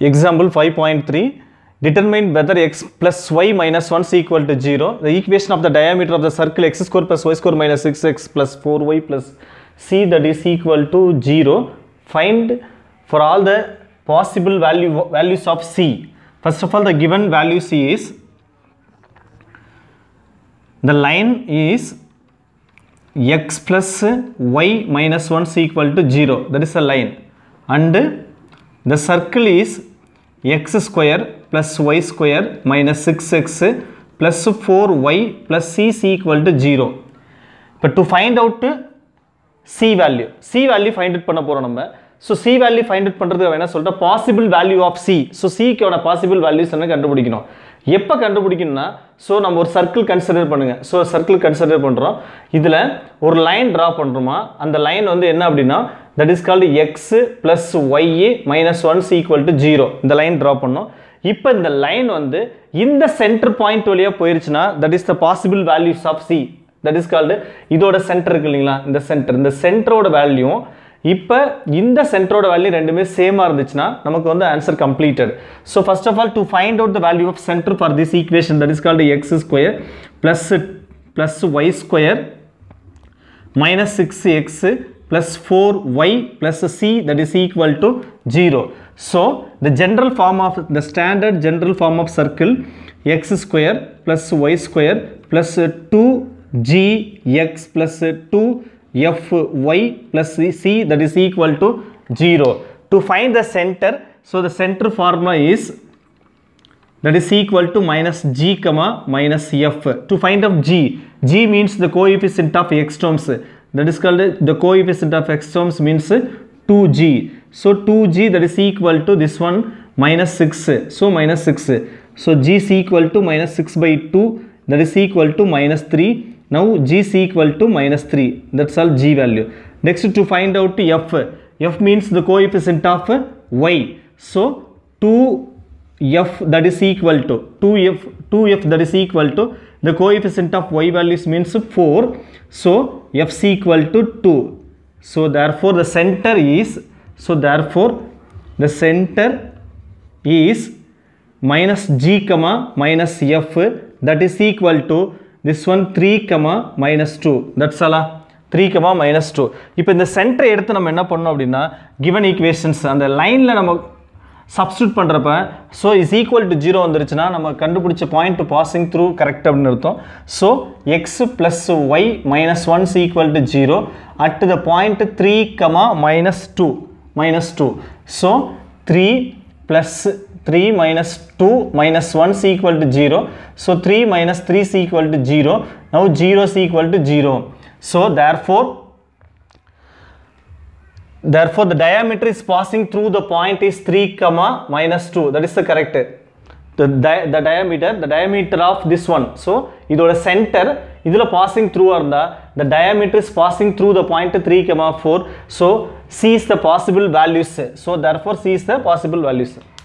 Example 5.3 determine whether x plus y minus 1 is equal to 0. The equation of the diameter of the circle x square plus y square minus 6x plus 4y plus c that is equal to 0. Find for all the possible value values of c. First of all the given value c is the line is x plus y minus 1 is equal to 0 that is a line and the circle is x square plus y square minus six x plus four y plus c c equal to zero இப்போ to find out c value c value find out பண்ண போகிறோம் நம்ம so c value find out பண்ணுறதுக்கு என்ன சொல்லிட்டு possible value of c so சிக்கோட possible values என்ன கண்டுபிடிக்கணும் எப்போ கண்டுபிடிக்கணும்னா ஸோ நம்ம ஒரு சர்க்கிள் கன்சிடர் பண்ணுங்கள் ஸோ சர்க்கிள் கன்சிடர் பண்ணுறோம் இதில் ஒரு லைன் ட்ரா பண்ணுறோமா அந்த லைன் வந்து என்ன அப்படின்னா that is called x plus y minus ones equal to zero இந்த லைன் ட்ரா பண்ணோம் இப்போ இந்த லைன் வந்து இந்த சென்டர் பாயிண்ட் வழியாக போயிருச்சுன்னா that is the possible values of c that is called இதோட சென்டர் இருக்கு இல்லைங்களா இந்த சென்டர் இந்த சென்டரோட வேல்யூ இப்போ இந்த சென்டரோட வேல்யூ ரெண்டுமே சேமா இருந்துச்சுன்னா நமக்கு வந்து answer completed so first of all to find out the value of centre for this equation that is called x square plus plus y square minus six x plus four y plus c that is equal to zero so the general form of the standard general form of circle x square plus y square plus two g x plus two fy plus c that is equal to 0. To find the center, so the center formula is that is equal to minus g comma minus f. To find of g, g means the coefficient of x terms. That is called the coefficient of x terms means 2g. So 2g that is equal to this one minus 6. So minus 6. So g is equal to minus 6 by 2 that is equal to minus 3 now gc equal to minus 3. That's all g value. Next to find out f. f means the coefficient of y. So 2f that is equal to 2f 2f that is equal to the coefficient of y values means 4. So fc equal to 2. So therefore the center is so therefore the center is minus g comma minus f that is equal to this one 3 comma minus 2 that's all three comma minus two இப்போ இந்த சென்டரை எடுத்து நம்ம என்ன பண்ணோம் அப்படின்னா given equations அந்த லைனில் நம்ம substitute பண்ணுறப்ப so is equal to zero வந்துருச்சுன்னா நம்ம கண்டுபிடிச்ச point to passing through correct அப்படின்னு அர்த்தம் so x plus y minus ones equal to zero at the point three comma minus two minus two so three plus 3 minus 2 minus 1 is equal to 0. So 3 minus 3 is equal to 0. Now 0 is equal to 0. So therefore, therefore the diameter is passing through the point is 3 comma minus 2. That is the correct. The, di the diameter, the diameter of this one. So இதோட center is passing through The the diameter is passing through the point 3 comma 4. So C is the possible values. So therefore C is the possible values.